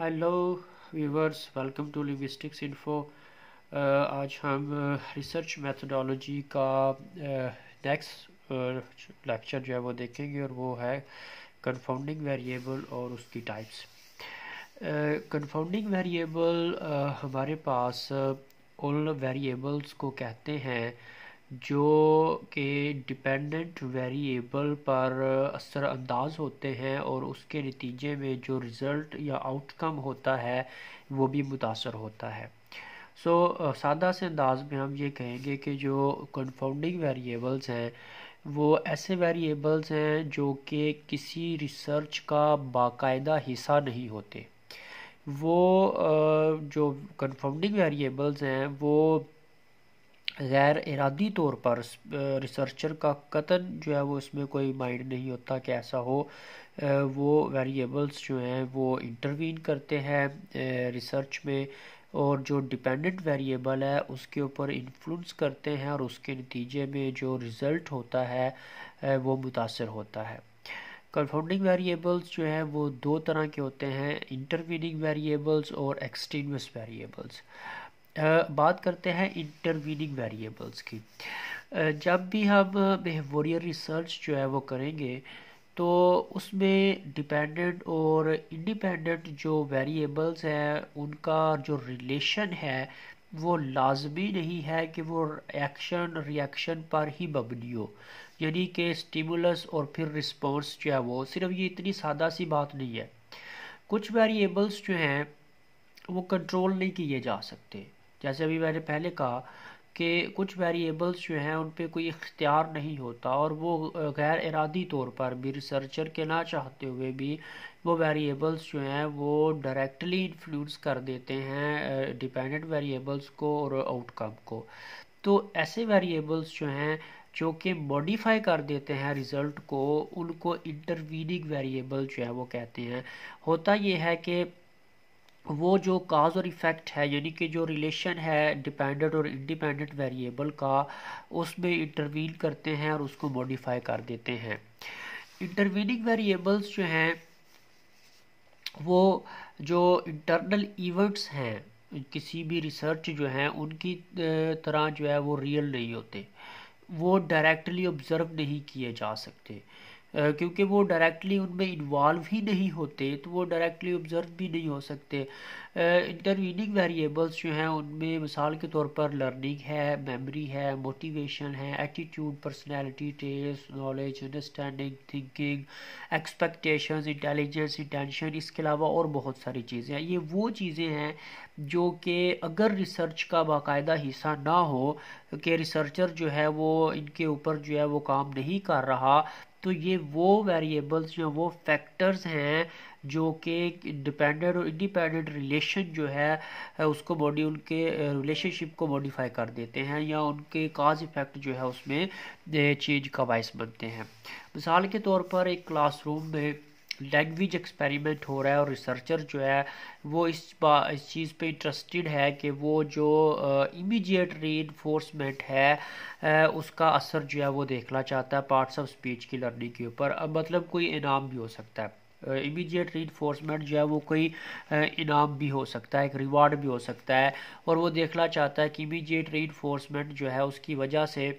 hello viewers welcome to linguistics info आज हम research uh, मैथडोलोजी का नेक्स्ट uh, लेक्चर uh, जो है वो देखेंगे और वो है कन्फाउंडिंग वेरिएबल और उसकी टाइप्स कन्फाउंडिंग वेरिएबल हमारे पास uh, उन वेरिएबल्स को कहते हैं जो कि डिपेंडेंट वेरिएबल पर uh, असरअंदाज होते हैं और उसके नतीजे में जो रिज़ल्ट या आउटकम होता है वो भी मुतासर होता है सो so, uh, सादा से अंदाज में हम ये कहेंगे कि जो कन्फाउंडिंग वेरिएबल्स हैं वो ऐसे वेरिएबल्स हैं जो कि किसी रिसर्च का बाकायदा हिस्सा नहीं होते वो uh, जो कन्फाउंडिंग वेरिएबल्स हैं वो गैर इरादी तौर पर रिसर्चर का कतन जो है वो इसमें कोई माइंड नहीं होता कि ऐसा हो वो वेरिएबल्स जो हैं वो इंटरवीन करते हैं रिसर्च में और जो डिपेंडेंट वेरिएबल है उसके ऊपर इन्फ्लुएंस करते हैं और उसके नतीजे में जो रिज़ल्ट होता है वो मुतासर होता है कन्फाउंडिंग वेरिएबल्स जो हैं वो दो तरह के होते हैं इंटरवीनिंग वेरिएबल्स और एक्सटीनस वेरिएबल्स बात करते हैं इंटरवीनिंग वेरिएबल्स की जब भी हम बिहेवियर रिसर्च जो है वो करेंगे तो उसमें डिपेंडेंट और इंडिपेंडेंट जो वेरिएबल्स हैं उनका जो रिलेशन है वो लाजमी नहीं है कि वो एक्शन रिएक्शन पर ही मबनी हो यानी कि स्टिमुलस और फिर रिस्पॉन्स जो है वो सिर्फ ये इतनी सादा सी बात नहीं है कुछ वेरिएबल्स जो हैं वो कंट्रोल नहीं किए जा सकते जैसे अभी मैंने पहले कहा कि कुछ वेरिएबल्स जो हैं उन पर कोई इख्तियार नहीं होता और वो गैर इरादी तौर पर भी रिसर्चर के ना चाहते हुए भी वो वेरिएबल्स जो हैं वो डायरेक्टली इन्फ्लुएंस कर देते हैं डिपेंडेंट वेरिएबल्स को और आउटकम को तो ऐसे वेरिएबल्स जो हैं जो कि मॉडिफाई कर देते हैं रिज़ल्ट को उनको इंटरवीनिंग वेरिएबल जो है वो कहते हैं होता ये है कि वो जो काज और इफ़ेक्ट है यानी कि जो रिलेशन है डिपेंडेंट और इंडिपेंडेंट वेरिएबल का उसमें इंटरवीन करते हैं और उसको मॉडिफाई कर देते हैं इंटरवीनिंग वेरिएबल्स जो हैं वो जो इंटरनल इवेंट्स हैं किसी भी रिसर्च जो हैं उनकी तरह जो है वो रियल नहीं होते वो डायरेक्टली ऑब्ज़र्व नहीं किए जा सकते क्योंकि वो डायरेक्टली उनमें इन्वॉल्व ही नहीं होते तो वो डायरेक्टली ऑब्जर्व भी नहीं हो सकते इंटरवीनिंग वेरिएबल्स जो हैं उनमें मिसाल के तौर पर लर्निंग है मेमोरी है मोटिवेशन है attitude personality test knowledge understanding thinking expectations intelligence intention इसके अलावा और बहुत सारी चीज़ें हैं ये वो चीज़ें हैं जो कि अगर रिसर्च का बाकायदा हिस्सा ना हो कि रिसर्चर जो है वो इनके ऊपर जो है वो काम नहीं कर रहा तो ये वो वेरिएबल्स या वो फैक्टर्स हैं जो कि डिपेंडेंट और इंडिपेंडेंट रिलेशन जो है उसको बॉडी उनके रिलेशनशिप को मॉडिफाई कर देते हैं या उनके काज इफेक्ट जो है उसमें चेंज का बायस बनते हैं मिसाल के तौर पर एक क्लासरूम में लैंग्वेज एक्सपेरिमेंट हो रहा है और रिसर्चर जो है वो इस इस चीज़ पे इंटरेस्टेड है कि वो जो इमीडिएट री इन्फोर्समेंट है आ, उसका असर जो है वो देखना चाहता है पार्ट्स ऑफ स्पीच की लर्निंग के ऊपर अब मतलब कोई इनाम भी हो सकता है इमीडिएट री जो है वो कोई इनाम भी हो सकता है एक रिवार्ड भी हो सकता है और वो देखना चाहता है कि इमीडिएट री जो है उसकी वजह से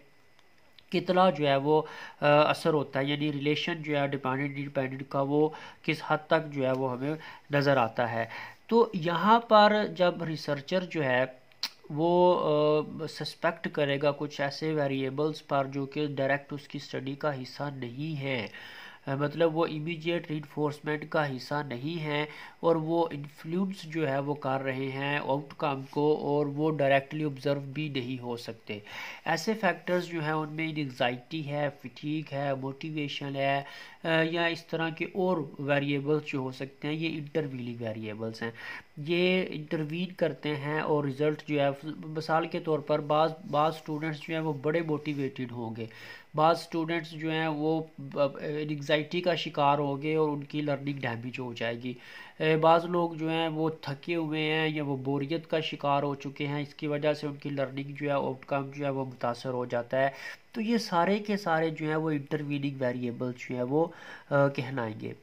कितना जो है वो आ, असर होता है यानी रिलेशन जो है डिपेंडेंट इंडिपेंडेंट का वो किस हद तक जो है वो हमें नज़र आता है तो यहाँ पर जब रिसर्चर जो है वो सस्पेक्ट करेगा कुछ ऐसे वेरिएबल्स पर जो कि डायरेक्ट उसकी स्टडी का हिस्सा नहीं है मतलब वो इमीडिएट रिनफोर्समेंट का हिस्सा नहीं है और वो इन्फ्लुएंस जो है वो कर रहे हैं आउटकम को और वो डायरेक्टली ऑब्जर्व भी नहीं हो सकते ऐसे फैक्टर्स जो हैं उनमें एग्जाइटी है फिटीक है मोटिवेशन है या इस तरह के और वेरिएबल्स जो हो सकते हैं ये इंटरवीलिंग वेरिएबल्स हैं ये इंटरवीन करते हैं और रिज़ल्ट जो है मिसाल के तौर पर बाज़ बाज़ स्टूडेंट्स जो हैं वो बड़े मोटिवेटेड होंगे बाद स्टूडेंट्स जो हैं वो एग्जाइटी का शिकार हो गए और उनकी लर्निंग डैमेज हो जाएगी बाज़ लोग जो हैं वो थके हुए हैं या वो बोरियत का शिकार हो चुके हैं इसकी वजह से उनकी लर्निंग जो है आउटकम जो है वो मुतासर हो जाता है तो ये सारे के सारे जो हैं वो इंटरवीनिंग वेरिएबल्स जो हैं वो आ, कहनाएंगे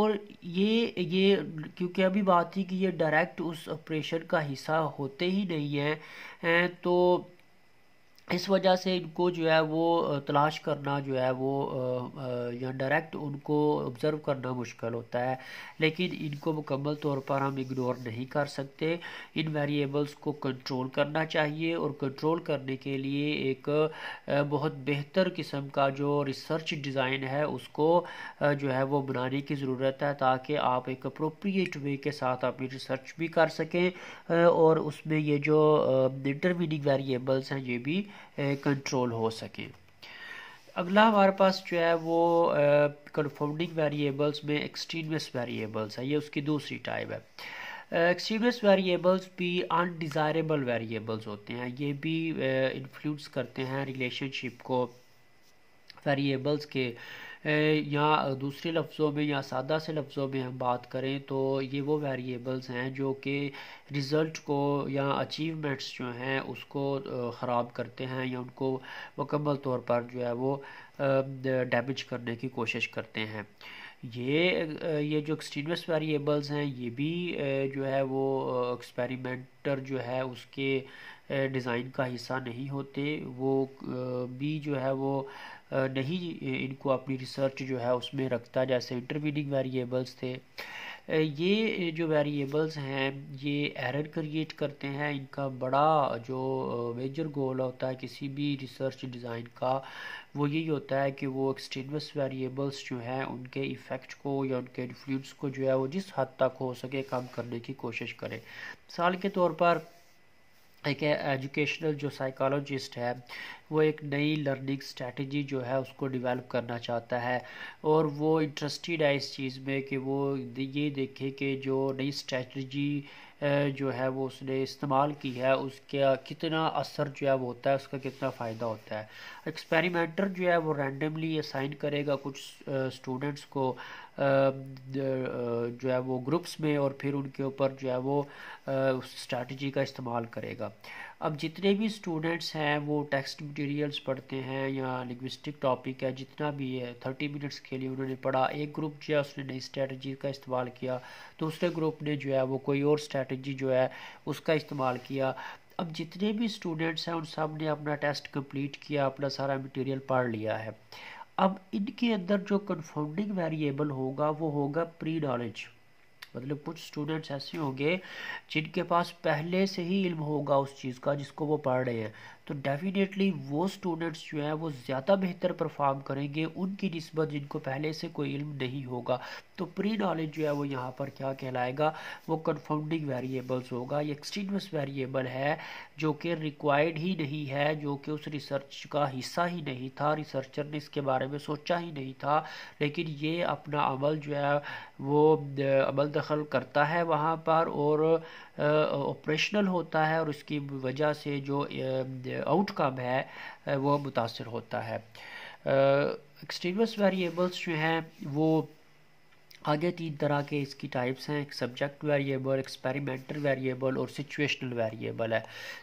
और ये ये क्योंकि अभी बात थी कि ये डायरेक्ट उस ऑपरेशन का हिस्सा होते ही नहीं हैं तो इस वजह से इनको जो है वो तलाश करना जो है वो या डायरेक्ट उनको ऑब्ज़र्व करना मुश्किल होता है लेकिन इनको मुकम्मल तौर पर हम इग्नोर नहीं कर सकते इन वेरिएबल्स को कंट्रोल करना चाहिए और कंट्रोल करने के लिए एक बहुत बेहतर किस्म का जो रिसर्च डिज़ाइन है उसको जो है वो बनाने की ज़रूरत है ताकि आप एक अप्रोप्रिएट वे के साथ अपनी रिसर्च भी कर सकें और उसमें ये जो इंटरमीडिंग वेरिएबल्स हैं ये भी कंट्रोल हो सके अगला हमारे पास जो है वो कन्फाउंडिंग वेरिएबल्स में एक्सट्रीमस वेरिएबल्स है ये उसकी दूसरी टाइप है एक्सट्रीमस वेरिएबल्स भी अनडिज़ायरेबल वेरिएबल्स होते हैं ये भी इन्फ्लुएंस करते हैं रिलेशनशिप को वेरिएबल्स के या दूसरे लफ्ज़ों में या सादा से लफ्ज़ों में हम बात करें तो ये वो वेरिएबल्स हैं जो कि रिज़ल्ट को या अचीवमेंट्स जो हैं उसको ख़राब करते हैं या उनको मुकम्मल तौर पर जो है वो डैमेज करने की कोशिश करते हैं ये ये जो एक्सटीनस वेरिएबल्स हैं ये भी जो है वो एक्सपेरिमेंटर जो है उसके डिज़ाइन का हिस्सा नहीं होते वो भी जो है वो नहीं इनको अपनी रिसर्च जो है उसमें रखता जैसे इंटरमीडिंग वेरिएबल्स थे ये जो वेरिएबल्स हैं ये एरर क्रिएट करते हैं इनका बड़ा जो मेजर गोल होता है किसी भी रिसर्च डिज़ाइन का वो यही होता है कि वो एक्सटेनस वेरिएबल्स जो हैं उनके इफ़ेक्ट को या उनके इन्फ्लुएंस को जो है वो जिस हद तक हो सके कम करने की कोशिश करें मिसाल के तौर पर एक एजुकेशनल जो साइकोलॉजिस्ट है वो एक नई लर्निंग स्ट्रेटजी जो है उसको डेवलप करना चाहता है और वो इंटरेस्टेड है इस चीज़ में कि वो ये देखे कि जो नई स्ट्रेटजी जो है वो उसने इस्तेमाल की है उसका कितना असर जो है वो होता है उसका कितना फ़ायदा होता है एक्सपेरिमेंटर जो है वो रैंडमली असाइन करेगा कुछ स्टूडेंट्स को जो है वो ग्रुप्स में और फिर उनके ऊपर जो है वो उस स्ट्रैटी का इस्तेमाल करेगा अब जितने भी स्टूडेंट्स हैं वो टेक्स्ट मटेरियल्स पढ़ते हैं या लिंग्विस्टिक टॉपिक है जितना भी है थर्टी मिनट्स के लिए उन्होंने पढ़ा एक ग्रुप जो है उसने नई स्ट्रेटजी का इस्तेमाल किया दूसरे ग्रुप ने जो है वो कोई और स्ट्रेटजी जो है उसका इस्तेमाल किया अब जितने भी स्टूडेंट्स हैं उन सब ने अपना टेस्ट कम्प्लीट किया अपना सारा मटीरियल पढ़ लिया है अब इनके अंदर जो कन्फाउंडिंग वेरिएबल होगा वो होगा प्री नॉलेज मतलब कुछ स्टूडेंट्स ऐसे होंगे जिनके पास पहले से ही इल्म होगा उस चीज़ का जिसको वो पढ़ रहे हैं तो डेफिनेटली वो स्टूडेंट्स जो है वो ज़्यादा बेहतर परफॉर्म करेंगे उनकी नस्बत जिनको पहले से कोई इल्म नहीं होगा तो प्री नॉलेज जो है वो यहाँ पर क्या कहलाएगा वो कन्फाउंडिंग वेरिएबल्स होगा ये एक्सटीनस वेरिएबल है जो कि रिक्वायर्ड ही नहीं है जो कि उस रिसर्च का हिस्सा ही नहीं था रिसर्चर ने इसके बारे में सोचा ही नहीं था लेकिन ये अपना अमल जो है वो अमल दखल करता है वहाँ पर और ऑपरेशनल होता है और उसकी वजह से जो आउटकम है वो मुतासर होता है एक्सट्रीमस वेरिएबल्स जो हैं वो आगे तीन तरह के इसकी टाइप्स हैं एक सब्जेक्ट वेरिएबल एक्सपेरिमेंटल वेरिएबल और सिचुएशनल वेरिएबल है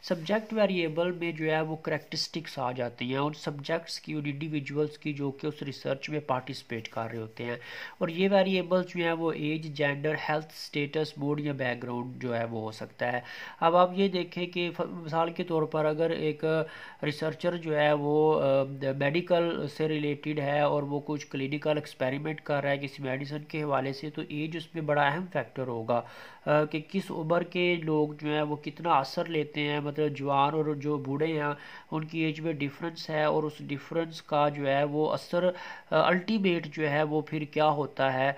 सब्जेक्ट वेरिएबल में जो है वो करेक्टरिस्टिक्स आ जाती हैं उन सब्जेक्ट्स की उन इंडिविजुअल्स की जो कि उस रिसर्च में पार्टिसिपेट कर रहे होते हैं और ये वेरिएबल्स जो हैं वो age gender health status mood या बैकग्राउंड जो है वो हो सकता है अब आप ये देखें कि मिसाल के तौर पर अगर एक रिसर्चर जो है वो मेडिकल से रिलेटेड है और वो कुछ क्लिनिकल एक्सपेरिमेंट कर रहा है किसी मेडिसिन के हवाले से तो एज उस पर बड़ा अहम फैक्टर होगा कि किस उम्र के लोग जो है वो कितना असर लेते हैं मतलब जवान और जो बूढ़े हैं उनकी एज में डिफरेंस है और उस डिफरेंस का जो है वो असर अल्टीमेट जो है वो फिर क्या होता है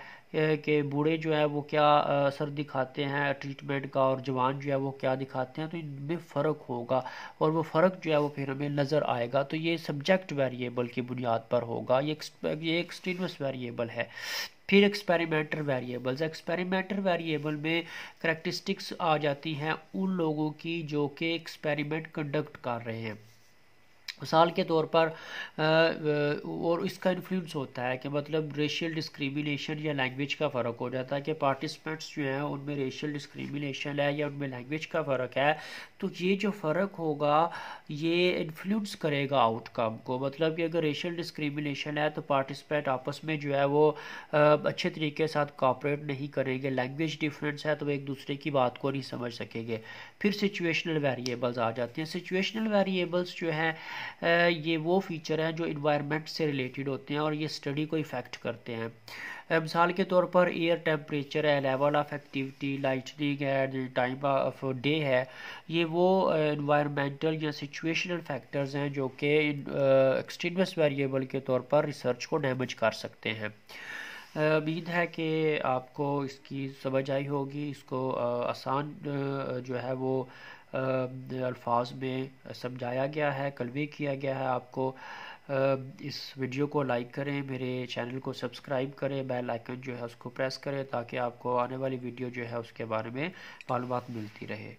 कि बूढ़े जो है वो क्या असर दिखाते हैं ट्रीटमेंट का और जवान जो है वो क्या दिखाते हैं तो इनमें फ़र्क होगा और वो फ़र्क जो है वो फिर हमें नज़र आएगा तो ये सब्जेक्ट वेरिएबल की बुनियाद पर होगा ये ये वेरिएबल है फिर एक्सपेरिमेंटल वेरिएबल्स एक्सपेरिमेंटल वेरिएबल में करेक्टिस्टिक्स आ जाती हैं उन लोगों की जो कि एक्सपेरिमेंट कंडक्ट कर रहे हैं मिसाल के तौर पर और इसका इन्फ्लुएंस होता है कि मतलब रेशियल डिस्क्रिमिनेशन या लैंग्वेज का फ़र्क हो जाता है कि पार्टिसिपेंट्स जो हैं उनमें रेशियल डिस्क्रिमिनेशन है या उनमें लैंग्वेज का फ़र्क है तो ये जो फ़र्क होगा ये इन्फ्लुएंस करेगा आउटकम को मतलब कि अगर रेशियल डिस्क्रिमिनेशन है तो पार्टिसिपेंट आपस में जो है वो अच्छे तरीके के साथ कॉपरेट नहीं करेंगे लैंग्वेज डिफरेंस है तो एक दूसरे की बात को नहीं समझ सकेंगे फिर सिचुएशनल वेरिएबल्स आ जाते हैं सिचुएशनल वेरिएबल्स जो हैं ये वो फीचर हैं जो इन्वायरमेंट से रिलेटेड होते हैं और ये स्टडी को इफ़ेक्ट करते हैं मिसाल के तौर पर एयर टेम्परेचर है लेवल ऑफ एक्टिविटी लाइटनिंग है टाइम ऑफ डे है ये वो इन्वायरमेंटल या सिचुएशनल फैक्टर्स हैं जो कि एक्सट्रीमस वेरिएबल के तौर पर रिसर्च को डैमेज कर सकते हैं उम्मीद है कि आपको इसकी समझ आई होगी इसको आसान जो है वो अल्फाज में समझाया गया है कलवे किया गया है आपको इस वीडियो को लाइक करें मेरे चैनल को सब्सक्राइब करें बेल आइकन जो है उसको प्रेस करें ताकि आपको आने वाली वीडियो जो है उसके बारे में मालूम मिलती रहे